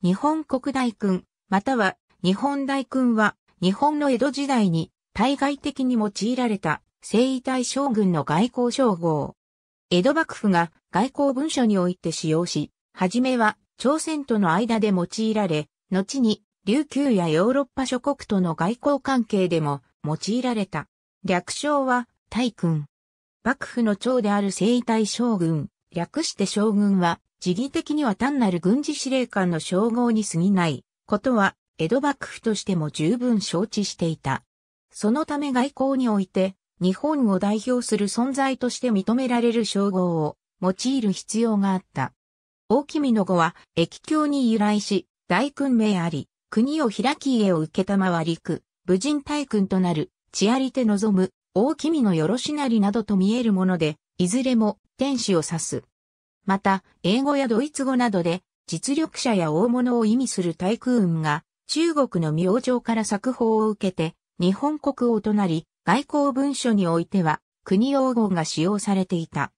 日本国大君、または日本大君は、日本の江戸時代に対外的に用いられた征夷大将軍の外交称号。江戸幕府が外交文書において使用し、はじめは朝鮮との間で用いられ、後に琉球やヨーロッパ諸国との外交関係でも用いられた。略称は大君。幕府の長である征夷大将軍、略して将軍は時義的には単なる軍事司令官の称号に過ぎないことは、江戸幕府としても十分承知していた。そのため外交において、日本を代表する存在として認められる称号を用いる必要があった。大君の語は、駅境に由来し、大君名あり、国を開き家を受けたまわりく、武人大君となる、地ありて望む、大君のよろしなりなどと見えるもので、いずれも天使を指す。また、英語やドイツ語などで、実力者や大物を意味する対空運が、中国の明朝から作法を受けて、日本国王となり、外交文書においては、国王号が使用されていた。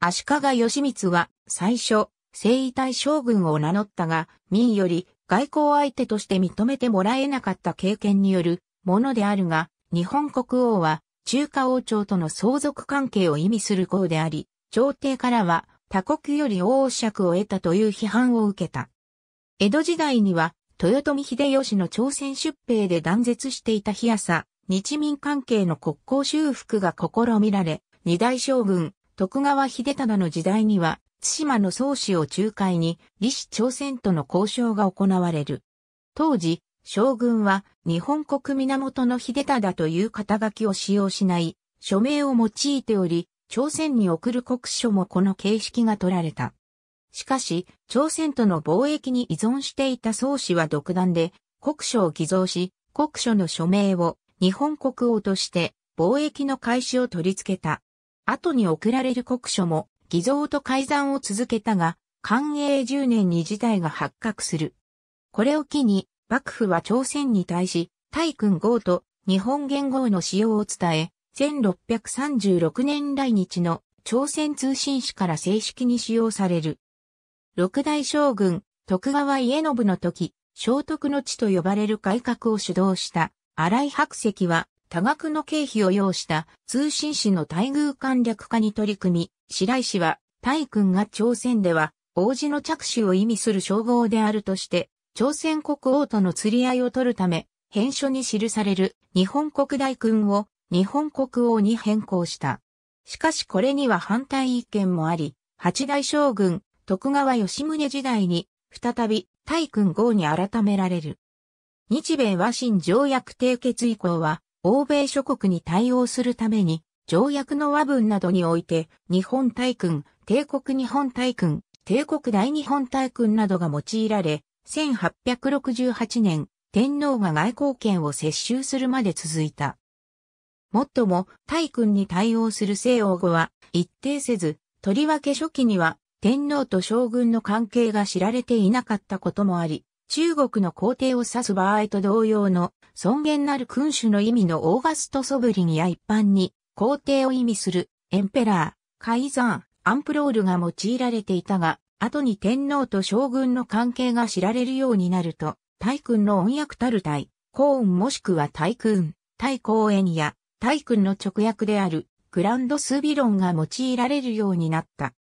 足利義満は、最初、征夷大将軍を名乗ったが、民より外交相手として認めてもらえなかった経験によるものであるが、日本国王は中華王朝との相続関係を意味する項であり、朝廷からは他国より王爵を得たという批判を受けた。江戸時代には、豊臣秀吉の朝鮮出兵で断絶していた日朝、日民関係の国交修復が試みられ、二大将軍、徳川秀忠の時代には、津島の宗氏を仲介に、李氏朝鮮との交渉が行われる。当時、将軍は、日本国源の秀忠という肩書きを使用しない、署名を用いており、朝鮮に送る国書もこの形式が取られた。しかし、朝鮮との貿易に依存していた宋氏は独断で、国書を偽造し、国書の署名を日本国王として貿易の開始を取り付けた。後に送られる国書も偽造と改ざんを続けたが、寛永10年に事態が発覚する。これを機に、幕府は朝鮮に対し、大君号と日本元号の使用を伝え、1636年来日の朝鮮通信使から正式に使用される。六代将軍、徳川家信の時、聖徳の地と呼ばれる改革を主導した荒井白石は多額の経費を要した通信使の待遇簡略化に取り組み、白石は大君が朝鮮では王子の着手を意味する称号であるとして、朝鮮国王との釣り合いを取るため、返書に記される日本国大君を日本国王に変更した。しかしこれには反対意見もあり、八代将軍、徳川吉宗時代に、再び、大君号に改められる。日米和親条約締結以降は、欧米諸国に対応するために、条約の和文などにおいて、日本大君、帝国日本大君、帝国大日本大君などが用いられ、1868年、天皇が外交権を接収するまで続いた。もっとも、大君に対応する西欧語は一定せず、とりわけ初期には、天皇と将軍の関係が知られていなかったこともあり、中国の皇帝を指す場合と同様の尊厳なる君主の意味のオーガストソブリンや一般に皇帝を意味するエンペラー、カイザー、アンプロールが用いられていたが、後に天皇と将軍の関係が知られるようになると、大君の音訳たる大、コーンもしくは大君、大公園やタイ君の直訳であるグランドスビロンが用いられるようになった。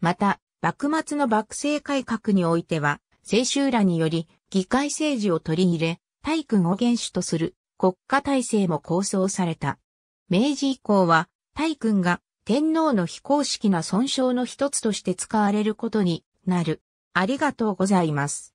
また、幕末の幕政改革においては、清州らにより議会政治を取り入れ、タイ君を元首とする国家体制も構想された。明治以降は、タイ君が天皇の非公式な損傷の一つとして使われることになる。ありがとうございます。